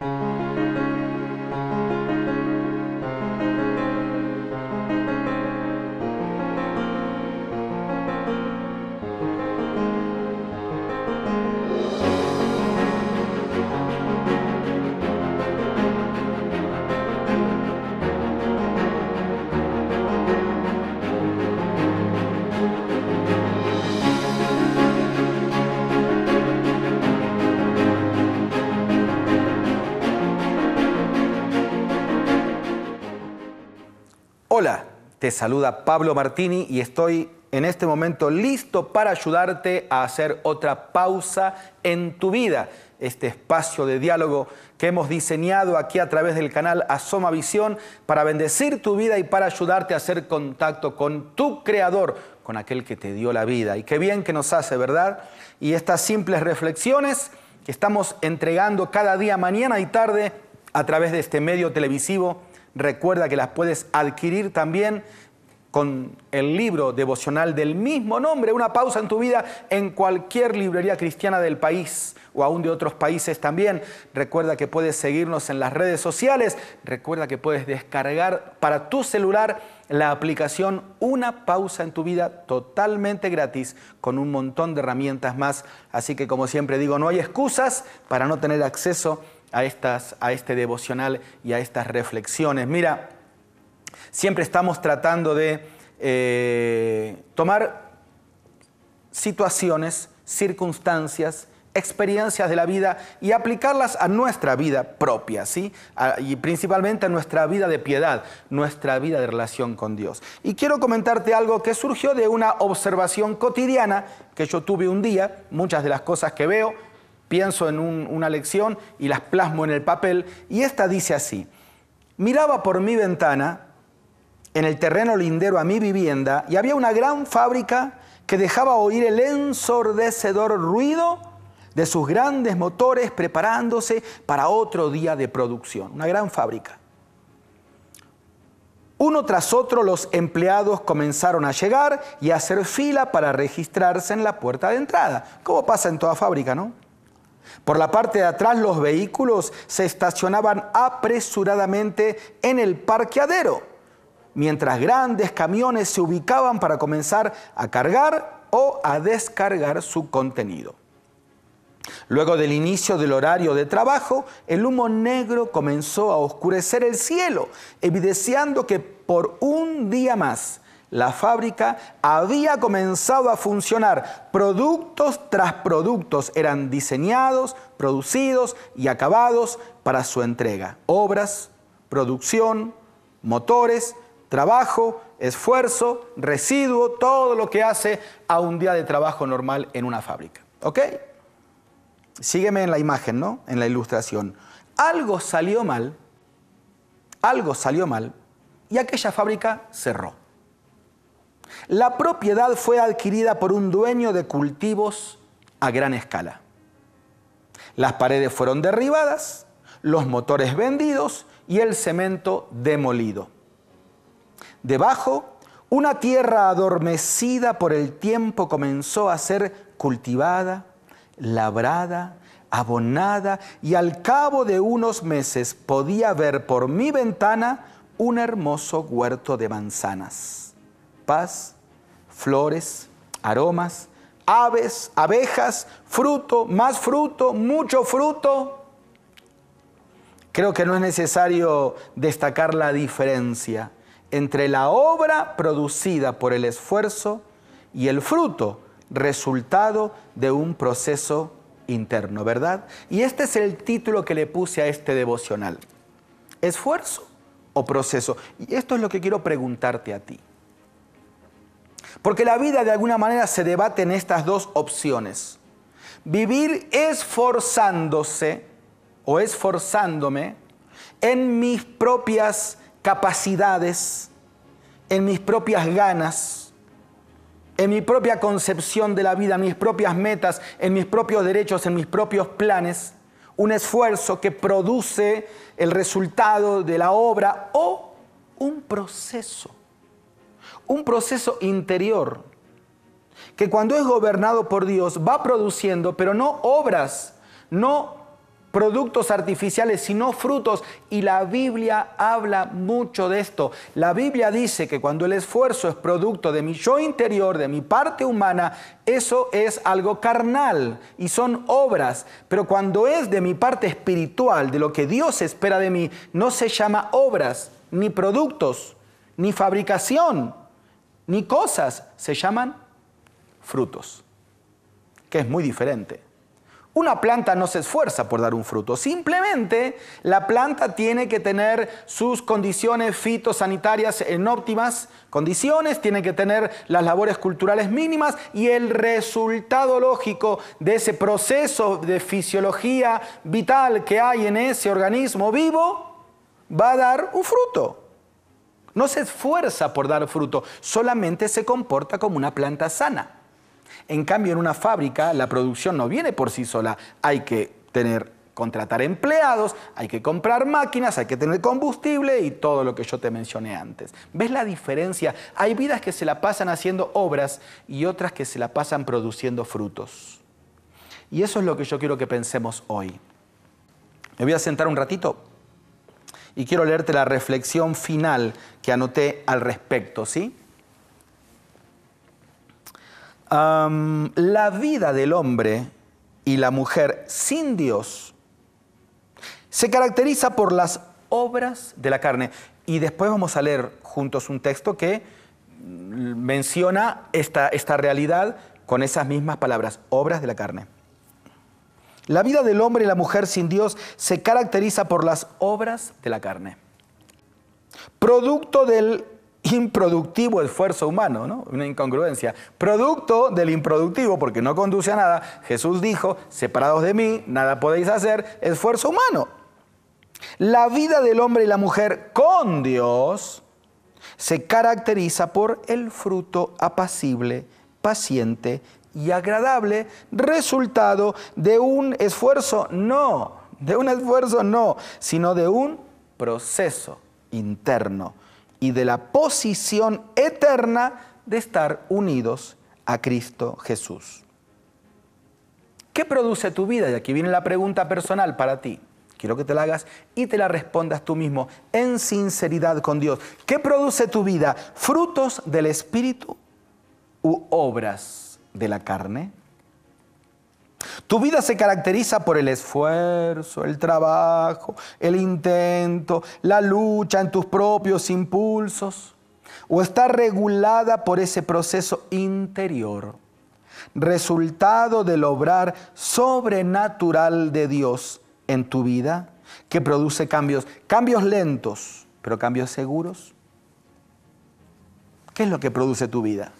Thank you Hola, te saluda Pablo Martini y estoy en este momento listo para ayudarte a hacer otra pausa en tu vida. Este espacio de diálogo que hemos diseñado aquí a través del canal Asoma Visión para bendecir tu vida y para ayudarte a hacer contacto con tu creador, con aquel que te dio la vida. Y qué bien que nos hace, ¿verdad? Y estas simples reflexiones que estamos entregando cada día, mañana y tarde, a través de este medio televisivo Recuerda que las puedes adquirir también con el libro devocional del mismo nombre, una pausa en tu vida en cualquier librería cristiana del país o aún de otros países también. Recuerda que puedes seguirnos en las redes sociales, recuerda que puedes descargar para tu celular la aplicación Una pausa en tu vida totalmente gratis con un montón de herramientas más. Así que como siempre digo, no hay excusas para no tener acceso a, estas, a este devocional y a estas reflexiones. Mira, siempre estamos tratando de eh, tomar situaciones, circunstancias, experiencias de la vida y aplicarlas a nuestra vida propia, ¿sí? y principalmente a nuestra vida de piedad, nuestra vida de relación con Dios. Y quiero comentarte algo que surgió de una observación cotidiana que yo tuve un día, muchas de las cosas que veo pienso en una lección y las plasmo en el papel, y esta dice así, miraba por mi ventana, en el terreno lindero a mi vivienda, y había una gran fábrica que dejaba oír el ensordecedor ruido de sus grandes motores preparándose para otro día de producción, una gran fábrica. Uno tras otro los empleados comenzaron a llegar y a hacer fila para registrarse en la puerta de entrada, como pasa en toda fábrica, ¿no? Por la parte de atrás los vehículos se estacionaban apresuradamente en el parqueadero, mientras grandes camiones se ubicaban para comenzar a cargar o a descargar su contenido. Luego del inicio del horario de trabajo, el humo negro comenzó a oscurecer el cielo, evidenciando que por un día más la fábrica había comenzado a funcionar. Productos tras productos eran diseñados, producidos y acabados para su entrega. Obras, producción, motores, trabajo, esfuerzo, residuo, todo lo que hace a un día de trabajo normal en una fábrica. ¿Ok? Sígueme en la imagen, ¿no? En la ilustración. Algo salió mal, algo salió mal y aquella fábrica cerró. La propiedad fue adquirida por un dueño de cultivos a gran escala. Las paredes fueron derribadas, los motores vendidos y el cemento demolido. Debajo, una tierra adormecida por el tiempo comenzó a ser cultivada, labrada, abonada y al cabo de unos meses podía ver por mi ventana un hermoso huerto de manzanas paz, flores, aromas, aves, abejas, fruto, más fruto, mucho fruto. Creo que no es necesario destacar la diferencia entre la obra producida por el esfuerzo y el fruto resultado de un proceso interno, ¿verdad? Y este es el título que le puse a este devocional. ¿Esfuerzo o proceso? Y esto es lo que quiero preguntarte a ti. Porque la vida de alguna manera se debate en estas dos opciones. Vivir esforzándose o esforzándome en mis propias capacidades, en mis propias ganas, en mi propia concepción de la vida, en mis propias metas, en mis propios derechos, en mis propios planes, un esfuerzo que produce el resultado de la obra o un proceso un proceso interior que cuando es gobernado por Dios va produciendo, pero no obras, no productos artificiales, sino frutos. Y la Biblia habla mucho de esto. La Biblia dice que cuando el esfuerzo es producto de mi yo interior, de mi parte humana, eso es algo carnal y son obras. Pero cuando es de mi parte espiritual, de lo que Dios espera de mí, no se llama obras, ni productos, ni fabricación, ni cosas, se llaman frutos, que es muy diferente. Una planta no se esfuerza por dar un fruto, simplemente la planta tiene que tener sus condiciones fitosanitarias en óptimas condiciones, tiene que tener las labores culturales mínimas y el resultado lógico de ese proceso de fisiología vital que hay en ese organismo vivo va a dar un fruto. No se esfuerza por dar fruto, solamente se comporta como una planta sana. En cambio, en una fábrica la producción no viene por sí sola. Hay que tener, contratar empleados, hay que comprar máquinas, hay que tener combustible y todo lo que yo te mencioné antes. ¿Ves la diferencia? Hay vidas que se la pasan haciendo obras y otras que se la pasan produciendo frutos. Y eso es lo que yo quiero que pensemos hoy. Me voy a sentar un ratito y quiero leerte la reflexión final que anoté al respecto, ¿sí? la vida del hombre y la mujer sin Dios se caracteriza por las obras de la carne. Y después vamos a leer juntos un texto que menciona esta, esta realidad con esas mismas palabras, obras de la carne. La vida del hombre y la mujer sin Dios se caracteriza por las obras de la carne. Producto del improductivo esfuerzo humano, ¿no? Una incongruencia. Producto del improductivo, porque no conduce a nada, Jesús dijo, separados de mí, nada podéis hacer, esfuerzo humano. La vida del hombre y la mujer con Dios se caracteriza por el fruto apacible, paciente, y agradable resultado de un esfuerzo, no, de un esfuerzo no, sino de un proceso interno y de la posición eterna de estar unidos a Cristo Jesús. ¿Qué produce tu vida? Y aquí viene la pregunta personal para ti. Quiero que te la hagas y te la respondas tú mismo en sinceridad con Dios. ¿Qué produce tu vida? ¿Frutos del Espíritu u obras? de la carne? Tu vida se caracteriza por el esfuerzo, el trabajo, el intento, la lucha en tus propios impulsos. ¿O está regulada por ese proceso interior, resultado del obrar sobrenatural de Dios en tu vida, que produce cambios, cambios lentos, pero cambios seguros? ¿Qué es lo que produce tu vida?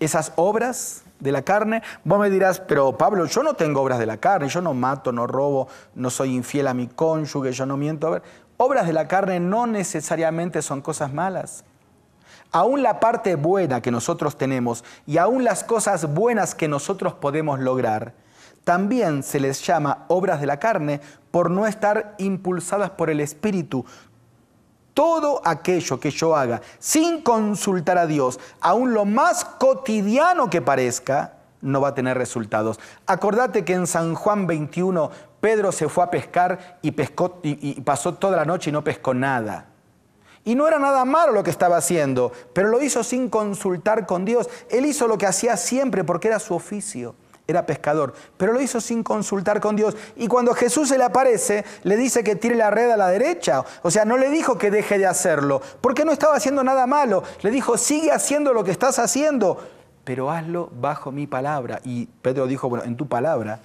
esas obras de la carne, vos me dirás, pero Pablo, yo no tengo obras de la carne, yo no mato, no robo, no soy infiel a mi cónyuge, yo no miento. ver, obras de la carne no necesariamente son cosas malas. Aún la parte buena que nosotros tenemos y aún las cosas buenas que nosotros podemos lograr, también se les llama obras de la carne por no estar impulsadas por el Espíritu, todo aquello que yo haga sin consultar a Dios, aun lo más cotidiano que parezca, no va a tener resultados. Acordate que en San Juan 21 Pedro se fue a pescar y, pasó toda la noche y no pescó nada. Y no era nada malo lo que estaba haciendo, pero lo hizo sin consultar con Dios. Él hizo lo que hacía siempre porque era su oficio era pescador, pero lo hizo sin consultar con Dios. Y cuando Jesús se le aparece, le dice que tire la red a la derecha. O sea, no le dijo que deje de hacerlo, porque no estaba haciendo nada malo. Le dijo, sigue haciendo lo que estás haciendo, pero hazlo bajo mi palabra. Y Pedro dijo, bueno, en tu palabra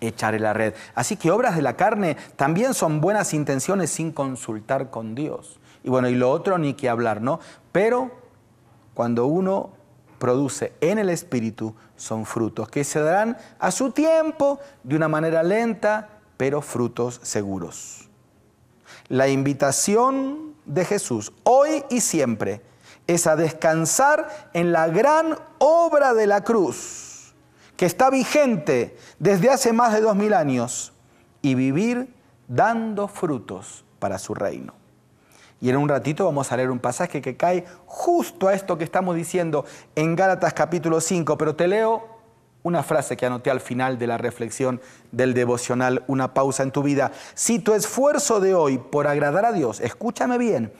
echaré la red. Así que obras de la carne también son buenas intenciones sin consultar con Dios. Y bueno, y lo otro ni que hablar, ¿no? Pero cuando uno produce en el Espíritu son frutos que se darán a su tiempo de una manera lenta, pero frutos seguros. La invitación de Jesús hoy y siempre es a descansar en la gran obra de la cruz, que está vigente desde hace más de dos mil años, y vivir dando frutos para su reino. Y en un ratito vamos a leer un pasaje que cae justo a esto que estamos diciendo en Gálatas capítulo 5, pero te leo una frase que anoté al final de la reflexión del devocional, una pausa en tu vida. Si tu esfuerzo de hoy por agradar a Dios, escúchame bien,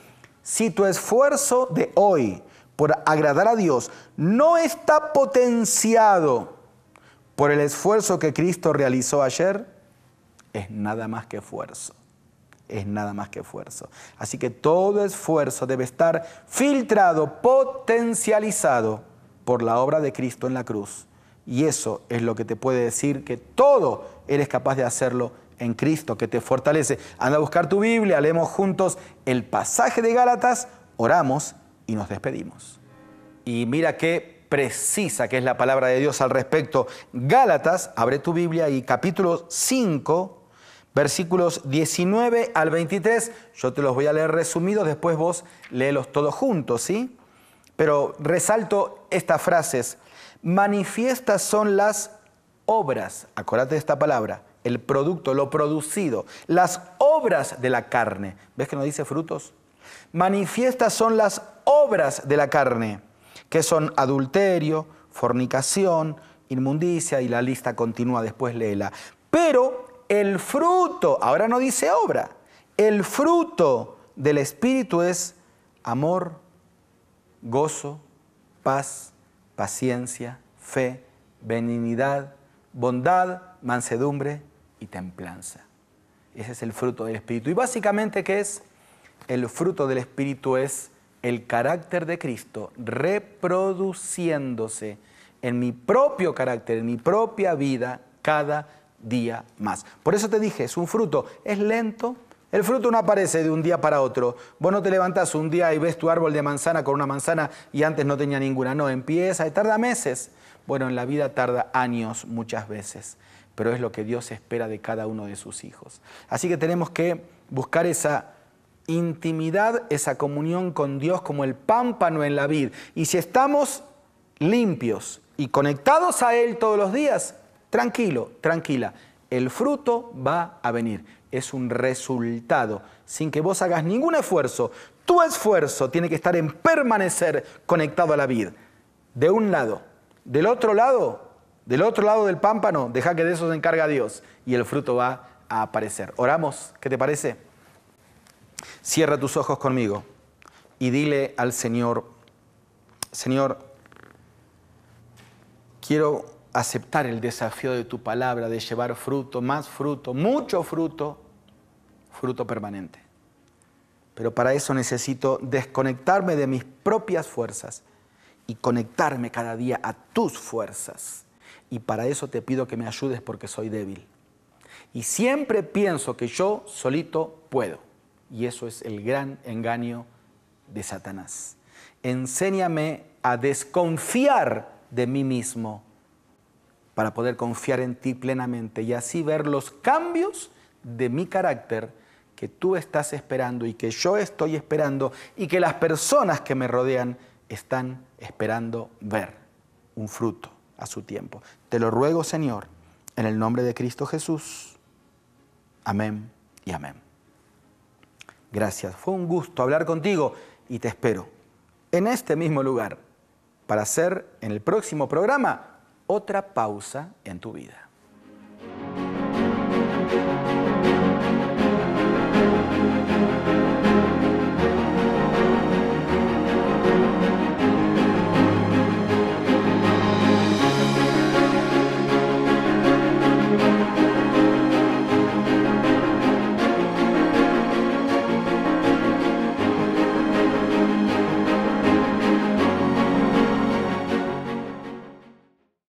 si tu esfuerzo de hoy por agradar a Dios no está potenciado por el esfuerzo que Cristo realizó ayer, es nada más que esfuerzo es nada más que esfuerzo. Así que todo esfuerzo debe estar filtrado, potencializado por la obra de Cristo en la cruz. Y eso es lo que te puede decir que todo eres capaz de hacerlo en Cristo, que te fortalece. Anda a buscar tu Biblia, leemos juntos el pasaje de Gálatas, oramos y nos despedimos. Y mira qué precisa que es la palabra de Dios al respecto. Gálatas, abre tu Biblia y capítulo 5, versículos 19 al 23. Yo te los voy a leer resumidos, después vos léelos todos juntos, ¿sí? Pero resalto estas frases. Manifiestas son las obras, acordate de esta palabra, el producto, lo producido, las obras de la carne. ¿Ves que no dice frutos? Manifiestas son las obras de la carne, que son adulterio, fornicación, inmundicia y la lista continúa, después léela. Pero el fruto, ahora no dice obra, el fruto del Espíritu es amor, gozo, paz, paciencia, fe, benignidad, bondad, mansedumbre y templanza. Ese es el fruto del Espíritu. Y básicamente, ¿qué es? El fruto del Espíritu es el carácter de Cristo reproduciéndose en mi propio carácter, en mi propia vida, cada día más. Por eso te dije, es un fruto, es lento. El fruto no aparece de un día para otro. Vos no te levantás un día y ves tu árbol de manzana con una manzana y antes no tenía ninguna. No, empieza y tarda meses. Bueno, en la vida tarda años muchas veces, pero es lo que Dios espera de cada uno de sus hijos. Así que tenemos que buscar esa intimidad, esa comunión con Dios como el pámpano en la vid. Y si estamos limpios y conectados a Él todos los días, Tranquilo, tranquila, el fruto va a venir. Es un resultado, sin que vos hagas ningún esfuerzo. Tu esfuerzo tiene que estar en permanecer conectado a la vid. De un lado. Del otro lado, del otro lado del pámpano, deja que de eso se encarga Dios y el fruto va a aparecer. Oramos, ¿qué te parece? Cierra tus ojos conmigo y dile al Señor, Señor, quiero aceptar el desafío de tu palabra, de llevar fruto, más fruto, mucho fruto, fruto permanente. Pero para eso necesito desconectarme de mis propias fuerzas y conectarme cada día a tus fuerzas. Y para eso te pido que me ayudes porque soy débil. Y siempre pienso que yo solito puedo. Y eso es el gran engaño de Satanás. Enséñame a desconfiar de mí mismo para poder confiar en ti plenamente y así ver los cambios de mi carácter que tú estás esperando y que yo estoy esperando y que las personas que me rodean están esperando ver un fruto a su tiempo. Te lo ruego, Señor, en el nombre de Cristo Jesús. Amén y amén. Gracias, fue un gusto hablar contigo y te espero en este mismo lugar para hacer en el próximo programa otra pausa en tu vida.